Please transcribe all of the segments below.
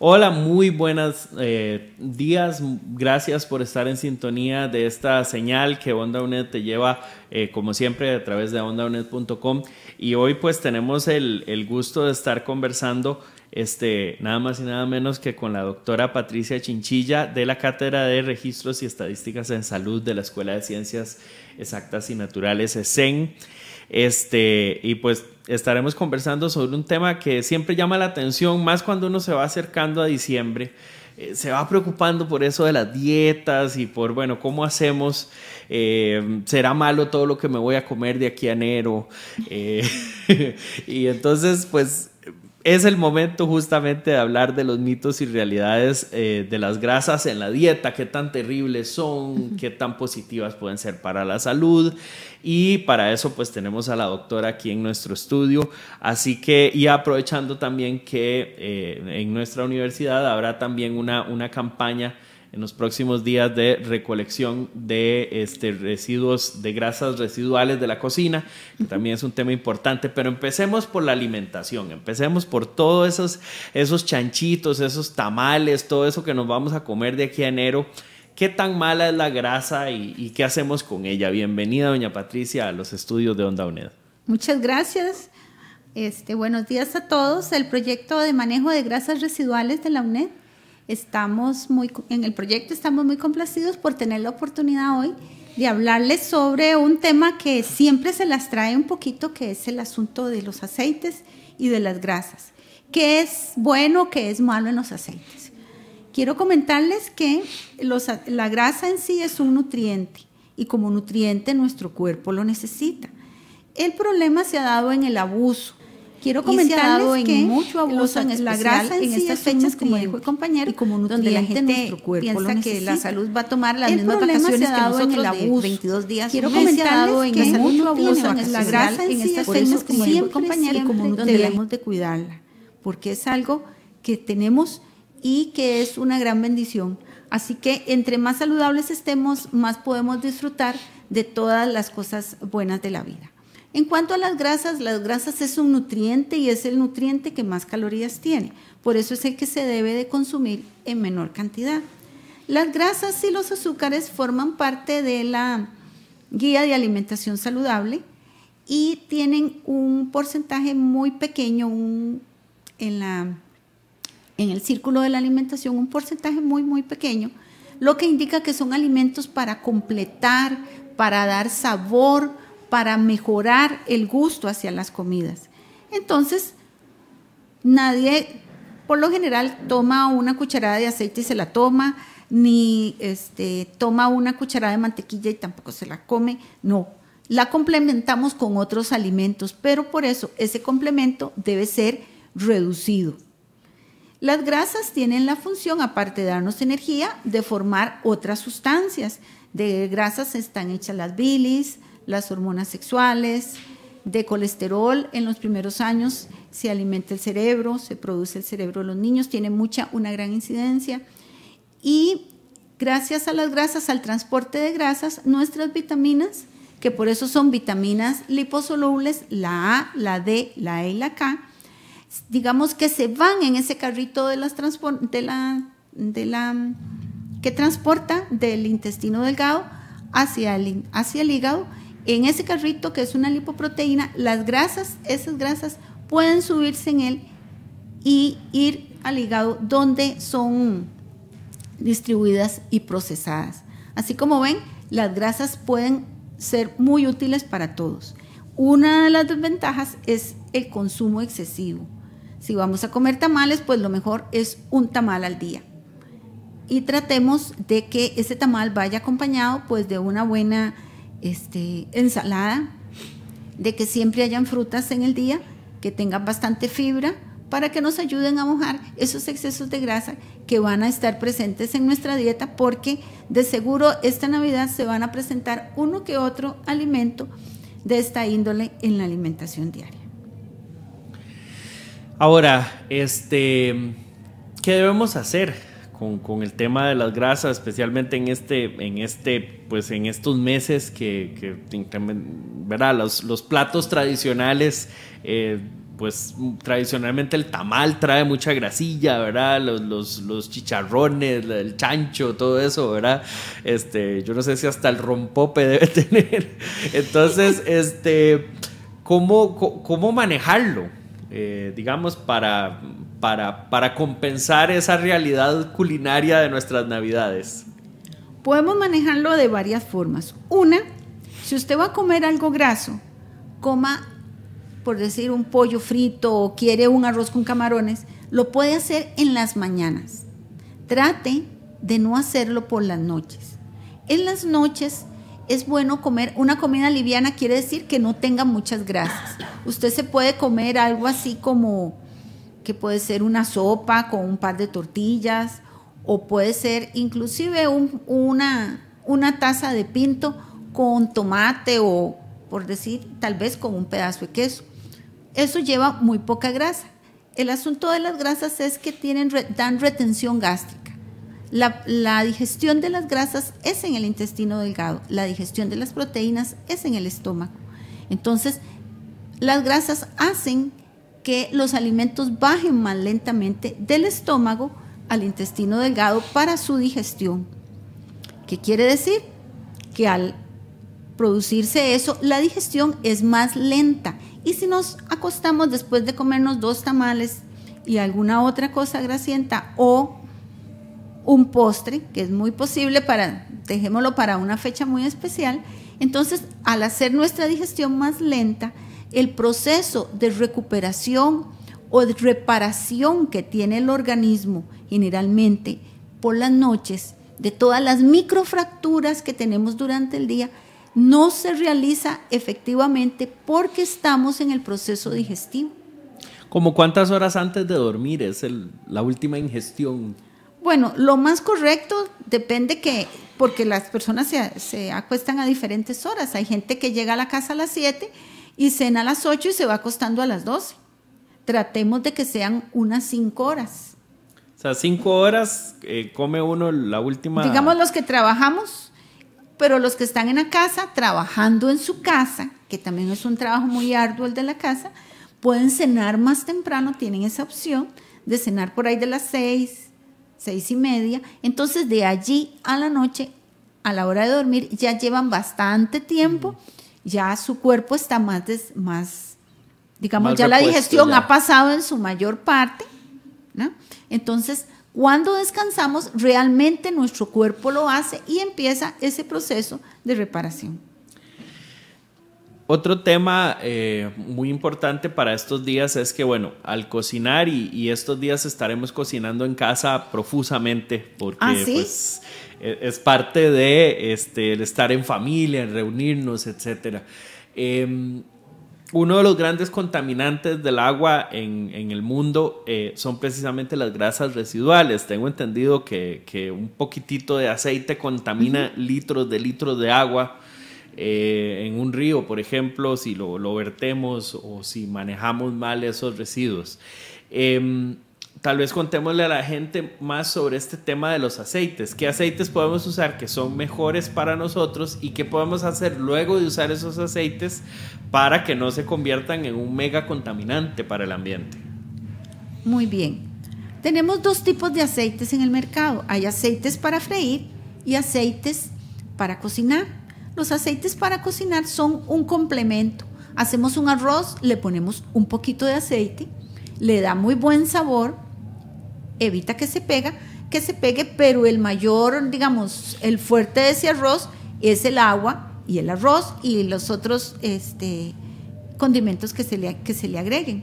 Hola, muy buenos eh, días. Gracias por estar en sintonía de esta señal que Onda UNED te lleva, eh, como siempre, a través de ondauned.com. Y hoy pues tenemos el, gusto de estar conversando este, nada más y nada menos que con la doctora Patricia Chinchilla de la Cátedra de Registros y Estadísticas en Salud de la Escuela de Ciencias Exactas y Naturales, ESEN. Este, y pues estaremos conversando sobre un tema que siempre llama la atención, más cuando uno se va acercando a diciembre. Eh, se va preocupando por eso de las dietas y por, bueno, cómo hacemos, eh, será malo todo lo que me voy a comer de aquí a enero. Eh, y entonces, pues es el momento justamente de hablar de los mitos y realidades eh, de las grasas en la dieta, qué tan terribles son, qué tan positivas pueden ser para la salud. Y para eso pues tenemos a la doctora aquí en nuestro estudio. Así que, y aprovechando también que eh, en nuestra universidad habrá también una, una campaña en los próximos días de recolección de este, residuos de grasas residuales de la cocina, que también es un tema importante, pero empecemos por la alimentación, empecemos por todos esos, esos chanchitos, esos tamales, todo eso que nos vamos a comer de aquí a enero. ¿Qué tan mala es la grasa y, qué hacemos con ella? Bienvenida, doña Patricia, a los estudios de Onda UNED. Muchas gracias. Este, buenos días a todos. El proyecto de manejo de grasas residuales de la UNED estamos muy, en el proyecto estamos muy complacidos por tener la oportunidad hoy de hablarles sobre un tema que siempre se las trae un poquito, que es el asunto de los aceites y de las grasas. ¿Qué es bueno, qué es malo en los aceites? Quiero comentarles que la grasa en sí es un nutriente y como nutriente nuestro cuerpo lo necesita. El problema se ha dado en el abuso quiero comentarles que mucho abuso, en especial, la grasa en, estas fechas, como dijo el compañero, y como donde la gente nuestro cuerpo piensa que la salud va a tomar las mismas vacaciones que nosotros en de 22 días. Quiero pues, comentarles que en mucho abuso, en la en estas fechas, como dijo el compañero, como debemos de cuidarla, porque es algo que tenemos y que es una gran bendición. Así que entre más saludables estemos, más podemos disfrutar de todas las cosas buenas de la vida. En cuanto a las grasas, las grasas es un nutriente y es el nutriente que más calorías tiene. Por eso es el que se debe de consumir en menor cantidad. Las grasas y los azúcares forman parte de la guía de alimentación saludable y tienen un porcentaje muy pequeño en, en el círculo de la alimentación, un porcentaje muy, muy pequeño, lo que indica que son alimentos para completar, para dar sabor, para mejorar el gusto hacia las comidas. Entonces, nadie por lo general toma una cucharada de aceite y se la toma, ni este, toma una cucharada de mantequilla y tampoco se la come, no. La complementamos con otros alimentos, pero por eso ese complemento debe ser reducido. Las grasas tienen la función, aparte de darnos energía, de formar otras sustancias. De grasas están hechas las bilis, las hormonas sexuales, de colesterol en los primeros años se alimenta el cerebro, se produce el cerebro de los niños, tiene mucha, una gran incidencia. Y gracias a las grasas, al transporte de grasas, nuestras vitaminas, que por eso son vitaminas liposolubles, la A, la D, la E y la K, digamos que se van en ese carrito de las de la, que transporta del intestino delgado hacia hacia el hígado en ese carrito que es una lipoproteína, las grasas, esas grasas pueden subirse en él y ir al hígado donde son distribuidas y procesadas. Así como ven, las grasas pueden ser muy útiles para todos. Una de las desventajas es el consumo excesivo. Si vamos a comer tamales, pues lo mejor es un tamal al día. Y tratemos de que ese tamal vaya acompañado pues de una buena este, ensalada, de que siempre hayan frutas en el día, que tengan bastante fibra, para que nos ayuden a mojar esos excesos de grasa que van a estar presentes en nuestra dieta, porque de seguro esta Navidad se van a presentar uno que otro alimento de esta índole en la alimentación diaria. Ahora, este, ¿qué debemos hacer? con, con, el tema de las grasas, especialmente en este, en este, pues en estos meses que, Los, los, platos tradicionales, eh, pues tradicionalmente el tamal trae mucha grasilla, ¿verdad? Los, chicharrones, el chancho, todo eso, ¿verdad? Este, yo no sé si hasta el rompope debe tener. Entonces, este, ¿cómo, cómo manejarlo? Eh, digamos, para, para, para compensar esa realidad culinaria de nuestras navidades? Podemos manejarlo de varias formas. Una, si usted va a comer algo graso, coma, por decir, un pollo frito o quiere un arroz con camarones, lo puede hacer en las mañanas. Trate de no hacerlo por las noches. En las noches es bueno comer una comida liviana, quiere decir que no tenga muchas grasas. Usted se puede comer algo así como que puede ser una sopa con un par de tortillas o puede ser inclusive una, una taza de pinto con tomate o, por decir, tal vez con un pedazo de queso. Eso lleva muy poca grasa. El asunto de las grasas es que tienen, dan retención gástrica. La, digestión de las grasas es en el intestino delgado, la digestión de las proteínas es en el estómago. Entonces, las grasas hacen que los alimentos bajen más lentamente del estómago al intestino delgado para su digestión. ¿Qué quiere decir? Que al producirse eso, la digestión es más lenta. Y si nos acostamos después de comernos dos tamales y alguna otra cosa grasienta o un postre, que es muy posible para, dejémoslo para una fecha muy especial. Entonces, al hacer nuestra digestión más lenta, el proceso de recuperación o de reparación que tiene el organismo generalmente por las noches de todas las microfracturas que tenemos durante el día no se realiza efectivamente porque estamos en el proceso digestivo. ¿Como cuántas horas antes de dormir es la última ingestión? Bueno, lo más correcto depende que, porque las personas se, acuestan a diferentes horas. Hay gente que llega a la casa a las 7 y cena a las 8 y se va acostando a las 12. Tratemos de que sean unas 5 horas. O sea, cinco horas eh, come uno la última. Digamos los que trabajamos, pero los que están en la casa, trabajando en su casa, que también es un trabajo muy arduo el de la casa, pueden cenar más temprano, tienen esa opción de cenar por ahí de las seis seis y media. Entonces de allí a la noche, a la hora de dormir, ya llevan bastante tiempo, mm. ya su cuerpo está más, más digamos, ya la digestión ha pasado en su mayor parte. ¿no? Entonces, cuando descansamos, realmente nuestro cuerpo lo hace y empieza ese proceso de reparación. Otro tema eh, muy importante para estos días es que, bueno, al cocinar y, estos días estaremos cocinando en casa profusamente, porque ah, pues, e, es parte de este, el estar en familia, reunirnos, etcétera. Em, uno de los grandes contaminantes del agua en, el mundo eh, son precisamente las grasas residuales. Tengo entendido que, un poquitito de aceite contamina litros de litros de agua eh, en un río, por ejemplo, si lo, vertemos o si manejamos mal esos residuos. Em, tal vez contémosle a la gente más sobre este tema de los aceites. ¿Qué aceites podemos usar que son mejores para nosotros y qué podemos hacer luego de usar esos aceites para que no se conviertan en un mega contaminante para el ambiente? Muy bien. Tenemos dos tipos de aceites en el mercado. Hay aceites para freír y aceites para cocinar. Los aceites para cocinar son un complemento. Hacemos un arroz, le ponemos un poquito de aceite, le da muy buen sabor, evita que se pega, que se pegue, pero el mayor, digamos, el fuerte de ese arroz es el agua y el arroz y los otros este, condimentos que se, le, que se le agreguen.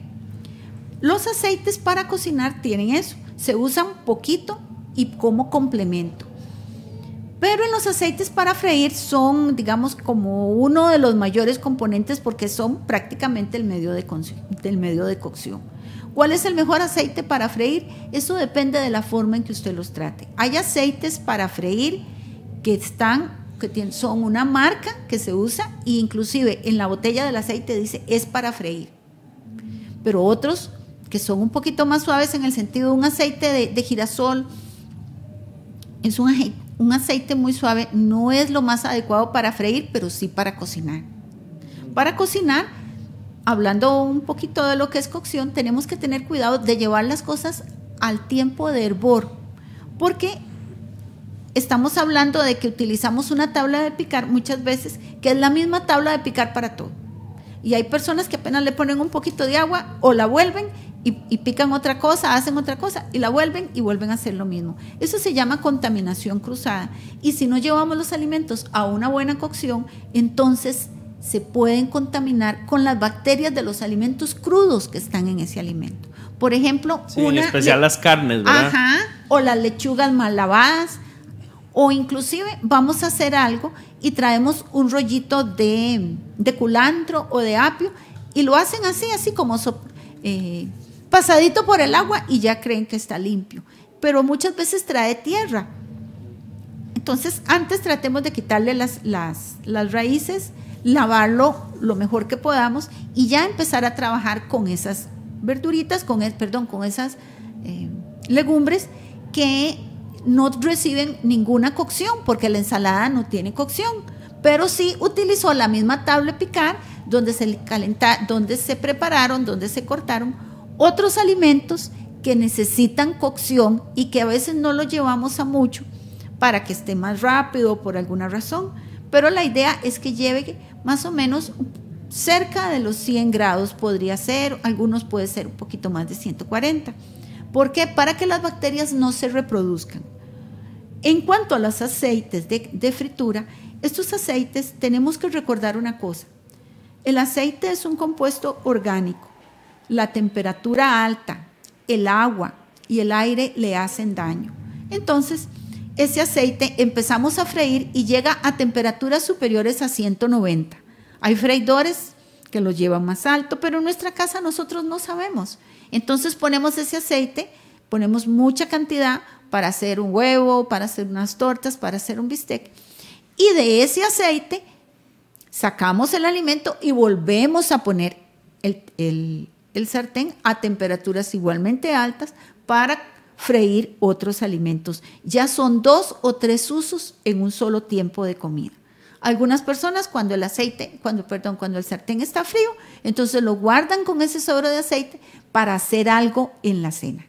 Los aceites para cocinar tienen eso, se usan poquito y como complemento. Pero en los aceites para freír son, digamos, como uno de los mayores componentes porque son prácticamente el medio de, medio de cocción. ¿Cuál es el mejor aceite para freír? Eso depende de la forma en que usted los trate. Hay aceites para freír que están que son una marca que se usa e inclusive en la botella del aceite dice es para freír. Pero otros que son un poquito más suaves en el sentido de un aceite de, girasol, es un, aceite un aceite muy suave no es lo más adecuado para freír, pero sí para cocinar. Para cocinar, hablando un poquito de lo que es cocción, tenemos que tener cuidado de llevar las cosas al tiempo de hervor, porque estamos hablando de que utilizamos una tabla de picar muchas veces, que es la misma tabla de picar para todo. Y hay personas que apenas le ponen un poquito de agua o la vuelven y, pican otra cosa, hacen otra cosa y la vuelven y vuelven a hacer lo mismo. Eso se llama contaminación cruzada. Y si no llevamos los alimentos a una buena cocción, entonces se pueden contaminar con las bacterias de los alimentos crudos que están en ese alimento. Por ejemplo, en especial las carnes, ¿verdad? Ajá, o las lechugas mal lavadas, o inclusive vamos a hacer algo y traemos un rollito de, de culantro o de apio y lo hacen así, así como eh, pasadito por el agua y ya creen que está limpio, pero muchas veces trae tierra. Entonces, antes tratemos de quitarle las, las, raíces, lavarlo lo mejor que podamos y ya empezar a trabajar con esas verduritas, con, perdón, con esas eh, legumbres que no reciben ninguna cocción, porque la ensalada no tiene cocción, pero sí utilizó la misma tabla picar donde se, donde se prepararon, donde se cortaron otros alimentos que necesitan cocción y que a veces no los llevamos a mucho para que esté más rápido por alguna razón, pero la idea es que lleve más o menos cerca de los 100 grados podría ser, algunos puede ser un poquito más de 140. ¿Por qué? Para que las bacterias no se reproduzcan. En cuanto a los aceites de, de fritura, estos aceites tenemos que recordar una cosa. El aceite es un compuesto orgánico la temperatura alta, el agua y el aire le hacen daño. Entonces, ese aceite empezamos a freír y llega a temperaturas superiores a 190. Hay freidores que lo llevan más alto, pero en nuestra casa nosotros no sabemos. Entonces ponemos ese aceite, ponemos mucha cantidad para hacer un huevo, para hacer unas tortas, para hacer un bistec. Y de ese aceite sacamos el alimento y volvemos a poner el, el, el sartén a temperaturas igualmente altas para freír otros alimentos. Ya son dos o tres usos en un solo tiempo de comida. Algunas personas cuando el aceite, cuando perdón, cuando el sartén está frío, entonces lo guardan con ese sobre de aceite para hacer algo en la cena.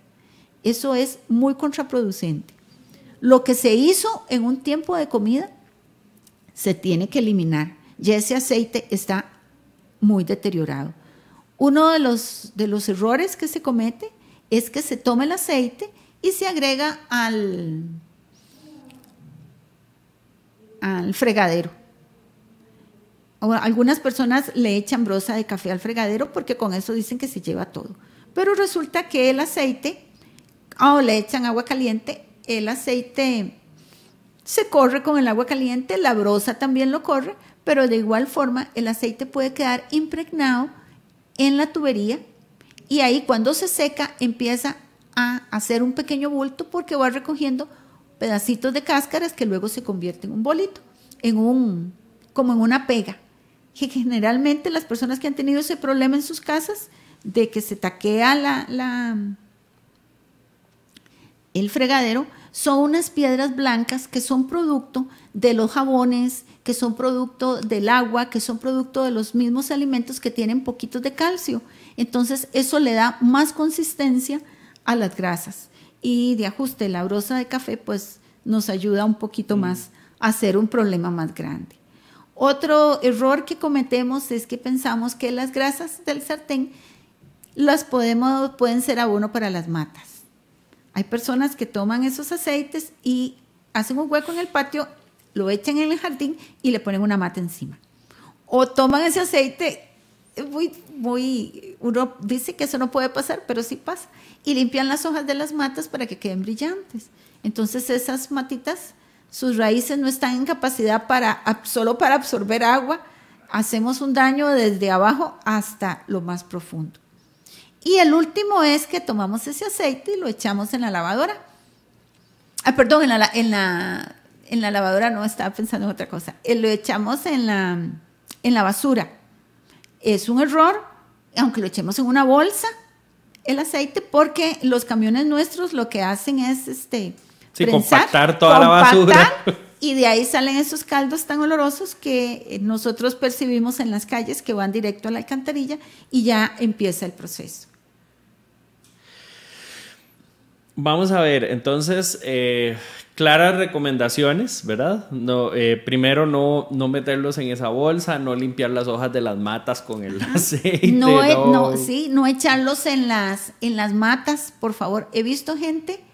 Eso es muy contraproducente. Lo que se hizo en un tiempo de comida se tiene que eliminar. Ya ese aceite está muy deteriorado. Uno de los, errores que se comete es que se toma el aceite y se agrega al, al fregadero. Algunas personas le echan brosa de café al fregadero porque con eso dicen que se lleva todo. Pero resulta que el aceite, ah, o le echan agua caliente, el aceite se corre con el agua caliente, la brosa también lo corre, pero de igual forma el aceite puede quedar impregnado en la tubería y ahí cuando se seca empieza a hacer un pequeño bulto porque va recogiendo pedacitos de cáscaras que luego se convierte en un bolito, en un como en una pega. Que generalmente las personas que han tenido ese problema en sus casas de que se taquea la, el fregadero, son unas piedras blancas que son producto de los jabones, que son producto del agua, que son producto de los mismos alimentos que tienen poquitos de calcio. Entonces eso le da más consistencia a las grasas. Y de ajuste, la brosa de café pues nos ayuda un poquito mm. más a hacer un problema más grande. Otro error que cometemos es que pensamos que las grasas del sartén las podemos, pueden ser abono para las matas. Hay personas que toman esos aceites y hacen un hueco en el patio, lo echan en el jardín y le ponen una mata encima. O toman ese aceite muy, uno dice que eso no puede pasar, pero sí pasa. Y limpian las hojas de las matas para que queden brillantes. Entonces esas matitas, sus raíces no están en capacidad para, solo para absorber agua. Hacemos un daño desde abajo hasta lo más profundo. Y el último es que tomamos ese aceite y lo echamos en la lavadora. Ah, perdón, en la, en la, lavadora no, estaba pensando en otra cosa. Eh, lo echamos en la, en la basura. Es un error, aunque lo echemos en una bolsa, el aceite, porque los camiones nuestros lo que hacen es este, compactar toda la basura. Y de ahí salen esos caldos tan olorosos que eh, nosotros percibimos en las calles que van directo a la alcantarilla y ya empieza el proceso. Vamos a ver, entonces, eh, claras recomendaciones, ¿verdad? No, eh, primero, no, no meterlos en esa bolsa, no limpiar las hojas de las matas con el aceite. Eh, no, no. sí, no echarlos en las, en las matas, por favor. He visto gente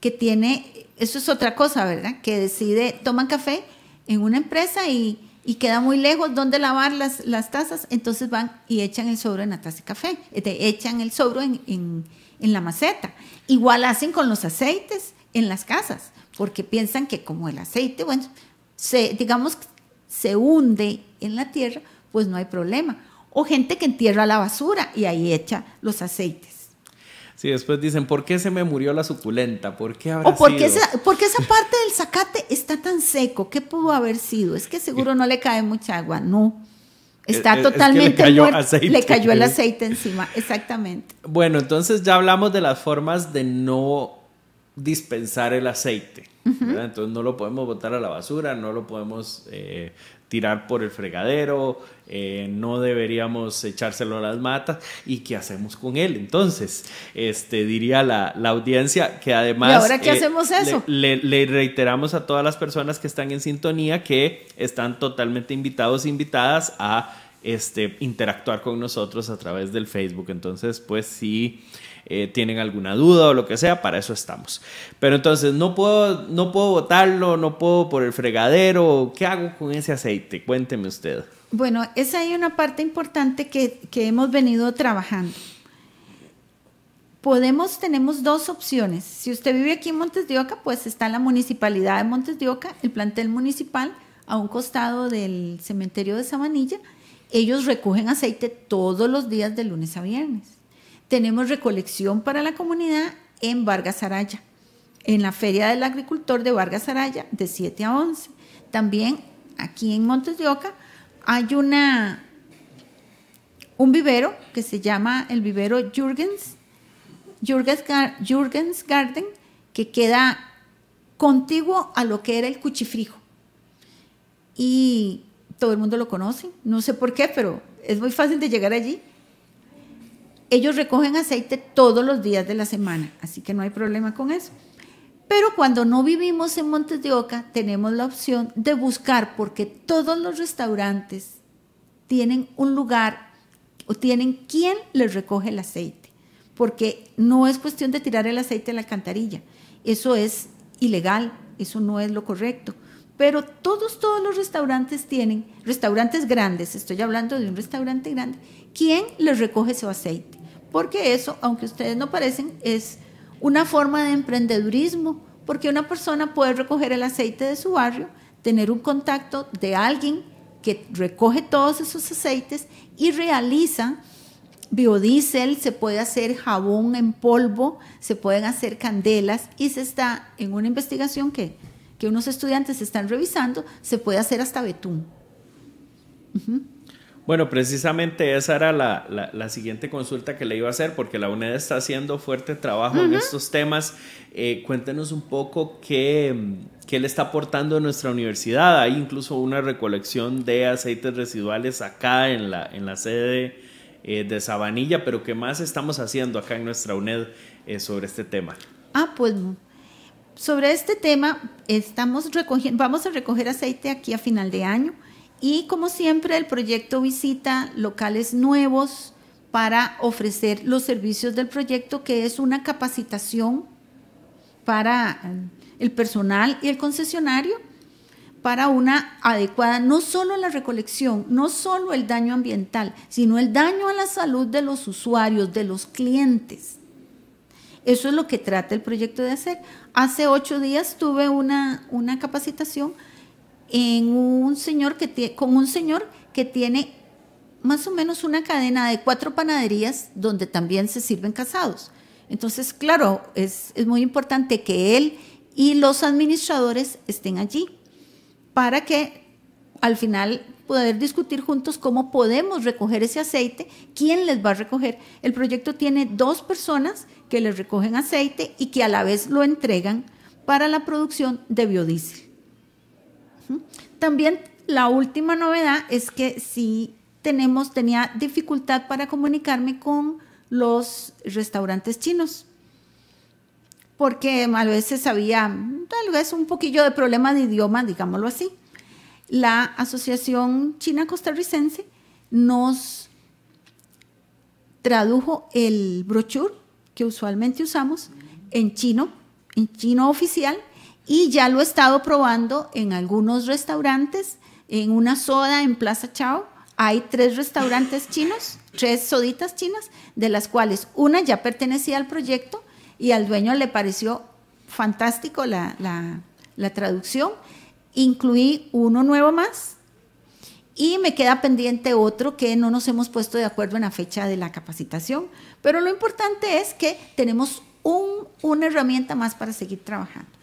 que tiene, eso es otra cosa, ¿verdad? Que decide, toman café en una empresa y, queda muy lejos donde lavar las, tazas, entonces van y echan el sobro en la taza de café, echan el sobro en en la maceta. Igual hacen con los aceites en las casas, porque piensan que como el aceite, bueno, se, digamos, se hunde en la tierra, pues no hay problema. O gente que entierra la basura y ahí echa los aceites. Sí, después dicen, ¿por qué se me murió la suculenta? ¿Por qué habrá o porque sido? Esa, porque esa parte del zacate está tan seco? ¿Qué pudo haber sido? Es que seguro no le cae mucha agua. No, Está totalmente le, cayó el aceite encima, exactamente. Bueno, entonces ya hablamos de las formas de no dispensar el aceite. Entonces no lo podemos botar a la basura, no lo podemos eh, tirar por el fregadero, eh, no deberíamos echárselo a las matas y qué hacemos con él. Entonces, este, diría la, audiencia que además... ¿Y ahora qué eh, hacemos eso? Le, reiteramos a todas las personas que están en sintonía que están totalmente invitados, e invitadas a este, interactuar con nosotros a través del Facebook. Entonces, pues sí. Eh, tienen alguna duda o lo que sea, para eso estamos. Pero entonces no puedo, no puedo botarlo, no puedo por el fregadero, ¿qué hago con ese aceite? Cuénteme usted. Bueno, esa es una parte importante que, hemos venido trabajando. Podemos, tenemos dos opciones. Si usted vive aquí en Montes de Oca, pues está en la municipalidad de Montes de Oca, el plantel municipal, a un costado del cementerio de Sabanilla. Ellos recogen aceite todos los días de lunes a viernes tenemos recolección para la comunidad en Vargas Araya, en la Feria del Agricultor de Vargas Araya, de 7 a 11. También aquí en Montes de Oca hay una, un vivero que se llama el vivero Jurgens Jurgens Garden, que queda contiguo a lo que era el cuchifrijo. Y todo el mundo lo conoce, no sé por qué, pero es muy fácil de llegar allí ellos recogen aceite todos los días de la semana, así que no hay problema con eso. Pero cuando no vivimos en Montes de Oca, tenemos la opción de buscar, porque todos los restaurantes tienen un lugar o tienen quien les recoge el aceite, porque no es cuestión de tirar el aceite a la cantarilla eso es ilegal, eso no es lo correcto. Pero todos, todos los restaurantes tienen, restaurantes grandes, estoy hablando de un restaurante grande, Quién les recoge su aceite. Porque eso, aunque ustedes no parecen, es una forma de emprendedurismo, porque una persona puede recoger el aceite de su barrio, tener un contacto de alguien que recoge todos esos aceites y realiza biodiesel, se puede hacer jabón en polvo, se pueden hacer candelas y se está en una investigación que, unos estudiantes están revisando, se puede hacer hasta betún. Bueno, precisamente esa era la, siguiente consulta que le iba a hacer, porque la UNED está haciendo fuerte trabajo en estos temas. Eh, cuéntenos un poco qué, le está aportando nuestra universidad. Hay incluso una recolección de aceites residuales acá en la, en la sede eh, de Sabanilla, pero ¿qué más estamos haciendo acá en nuestra UNED eh, sobre este tema? Ah, pues sobre este tema estamos recogiendo, vamos a recoger aceite aquí a final de año y como siempre, el proyecto visita locales nuevos para ofrecer los servicios del proyecto, que es una capacitación para el personal y el concesionario para una adecuada, no solo la recolección, no solo el daño ambiental, sino el daño a la salud de los usuarios, de los clientes. Eso es lo que trata el proyecto de hacer. Hace ocho días tuve una, una capacitación un señor que con un señor que tiene más o menos una cadena de cuatro panaderías donde también se sirven casados. Entonces, claro, es, es muy importante que él y los administradores estén allí para que al final poder discutir juntos cómo podemos recoger ese aceite, quién les va a recoger. El proyecto tiene dos personas que les recogen aceite y que a la vez lo entregan para la producción de biodiesel. También la última novedad es que sí tenemos, tenía dificultad para comunicarme con los restaurantes chinos porque a veces había tal vez un poquillo de problema de idioma, digámoslo así. La Asociación China Costarricense nos tradujo el brochure que usualmente usamos en chino, en chino oficial, y ya lo he estado probando en algunos restaurantes, en una soda en Plaza Chao. Hay tres restaurantes chinos, tres soditas chinas, de las cuales una ya pertenecía al proyecto y al dueño le pareció fantástico la, traducción. Incluí uno nuevo más y me queda pendiente otro que no nos hemos puesto de acuerdo en la fecha de la capacitación. Pero lo importante es que tenemos una herramienta más para seguir trabajando.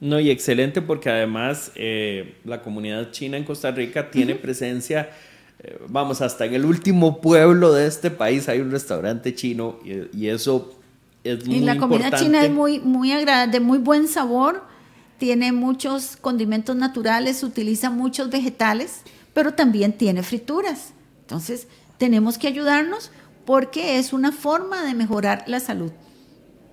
No, y excelente porque además eh, la comunidad china en Costa Rica tiene presencia, eh, vamos, hasta en el último pueblo de este país hay un restaurante chino y, eso es muy importante. Y la comida china es muy, muy agradable, de muy buen sabor, tiene muchos condimentos naturales, utiliza muchos vegetales, pero también tiene frituras. Entonces, tenemos que ayudarnos porque es una forma de mejorar la salud.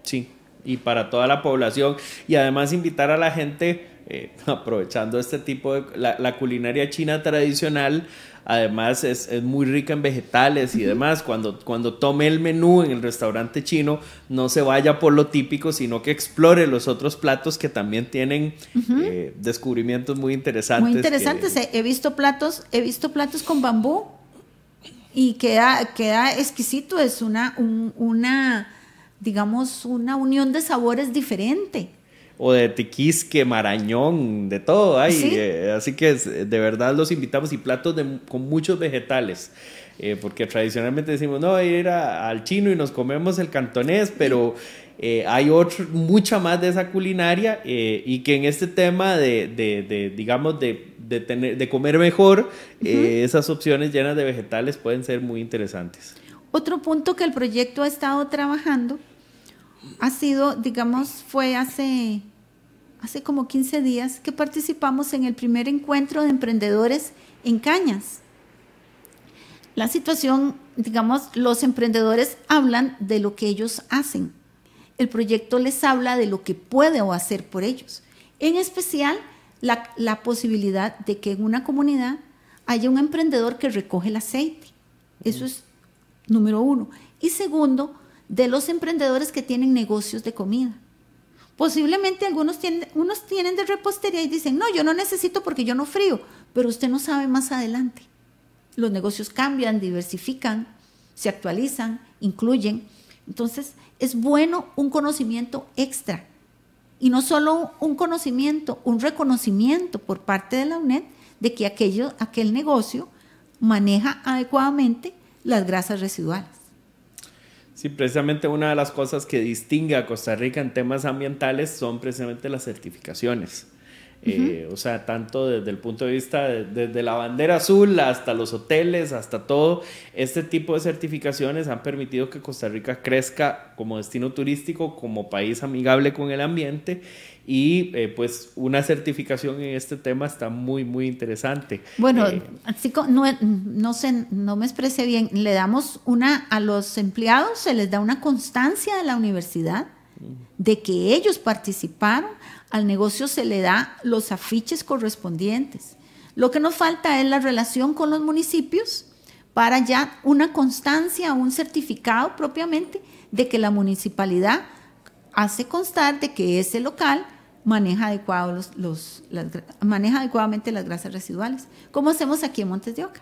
Sí, y para toda la población y además invitar a la gente eh, aprovechando este tipo de la, culinaria china tradicional además es, muy rica en vegetales y demás cuando, cuando tome el menú en el restaurante chino no se vaya por lo típico sino que explore los otros platos que también tienen eh, descubrimientos muy interesantes muy interesantes he visto platos he visto platos con bambú y queda queda exquisito es una una digamos, una unión de sabores diferente. O de tiquisque, marañón, de todo. Eh, así que de verdad los invitamos y platos con muchos vegetales. Eh, porque tradicionalmente decimos, no, ir al chino y nos comemos el cantonés, pero eh, hay otro, mucha más de esa culinaria y que en este tema de, digamos, de, tener, de comer mejor, esas opciones llenas de vegetales pueden ser muy interesantes. Otro punto que el proyecto ha estado trabajando ha sido, digamos, fue hace, hace como 15 días que participamos en el primer encuentro de emprendedores en Cañas. La situación, digamos, los emprendedores hablan de lo que ellos hacen. El proyecto les habla de lo que puede o hacer por ellos. En especial, la, la posibilidad de que en una comunidad haya un emprendedor que recoge el aceite. Eso es número uno. Y segundo, de los emprendedores que tienen negocios de comida. Posiblemente algunos tienen, unos tienen de repostería y dicen, no, yo no necesito porque yo no frío, pero usted no sabe más adelante. Los negocios cambian, diversifican, se actualizan, incluyen. Entonces, es bueno un conocimiento extra. Y no solo un conocimiento, un reconocimiento por parte de la UNED de que aquello, aquel negocio maneja adecuadamente las grasas residuales. Sí, precisamente una de las cosas que distingue a Costa Rica en temas ambientales son precisamente las certificaciones. Eh, o sea, tanto desde el punto de vista, de, desde la bandera azul hasta los hoteles, hasta todo, este tipo de certificaciones han permitido que Costa Rica crezca como destino turístico, como país amigable con el ambiente y eh, pues una certificación en este tema está muy, muy interesante. Bueno, eh, así no, no, sé, no me expresé bien, le damos una, a los empleados se les da una constancia de la universidad mm. de que ellos participaron al negocio se le da los afiches correspondientes. Lo que nos falta es la relación con los municipios para ya una constancia, un certificado propiamente de que la municipalidad hace constar de que ese local maneja, adecuado los, maneja adecuadamente las grasas residuales, como hacemos aquí en Montes de Oca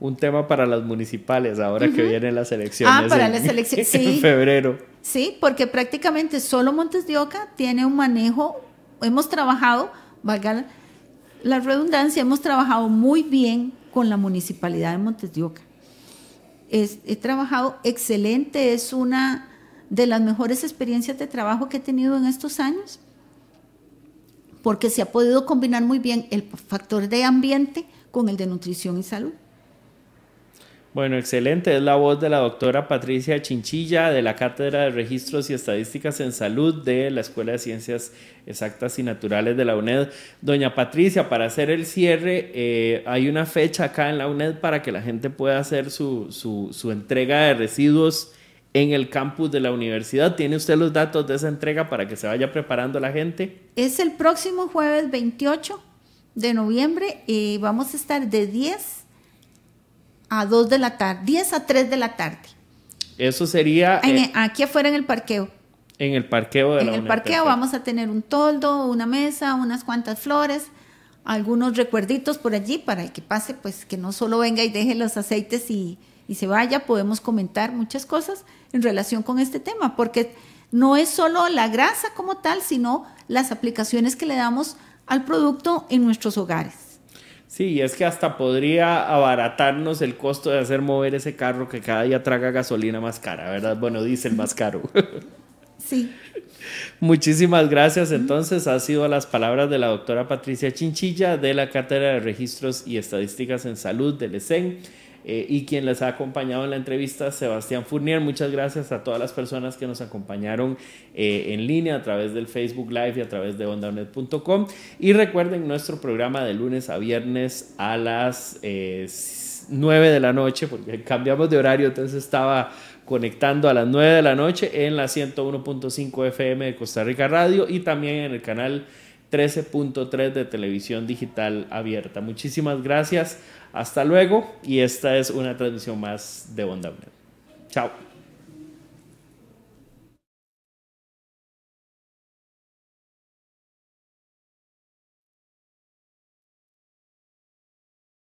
un tema para las municipales ahora que vienen las elecciones. Ah, para en, las elecciones, sí. febrero. Sí, porque prácticamente solo Montes de Oca tiene un manejo, hemos trabajado, valga la redundancia, hemos trabajado muy bien con la municipalidad de Montes de Oca. he trabajado excelente, es una de las mejores experiencias de trabajo que he tenido en estos años, porque se ha podido combinar muy bien el factor de ambiente con el de nutrición y salud. Bueno, excelente. Es la voz de la doctora Patricia Chinchilla de la Cátedra de Registros y Estadísticas en Salud de la Escuela de Ciencias Exactas y Naturales de la UNED. Doña Patricia, para hacer el cierre, eh, hay una fecha acá en la UNED para que la gente pueda hacer su, su, entrega de residuos en el campus de la universidad. ¿Tiene usted los datos de esa entrega para que se vaya preparando la gente? Es el próximo jueves 28 de noviembre y vamos a estar de 10 a 2 de la tarde, 10 a 3 de la tarde. Eso sería... Eh, e, aquí afuera en el parqueo. En el parqueo de la En el parqueo vamos a tener un toldo, una mesa, unas cuantas flores, algunos recuerditos por allí para el que pase, pues que no solo venga y deje los aceites y, y se vaya, podemos comentar muchas cosas en relación con este tema, porque no es solo la grasa como tal, sino las aplicaciones que le damos al producto en nuestros hogares. Sí, y es que hasta podría abaratarnos el costo de hacer mover ese carro que cada día traga gasolina más cara, ¿verdad? Bueno, diésel más caro. Sí. Muchísimas gracias. Entonces, ha sido las palabras de la doctora Patricia Chinchilla de la Cátedra de Registros y Estadísticas en Salud del ESEN. Eh, y quien les ha acompañado en la entrevista, Sebastián Furnier, Muchas gracias a todas las personas que nos acompañaron eh, en línea a través del Facebook Live y a través de ondanet.com. Y recuerden nuestro programa de lunes a viernes a las 9 eh, de la noche, porque cambiamos de horario, entonces estaba conectando a las 9 de la noche en la 101.5 FM de Costa Rica Radio y también en el canal 13.3 de televisión digital abierta. Muchísimas gracias hasta luego y esta es una transmisión más de Bondam. Chao.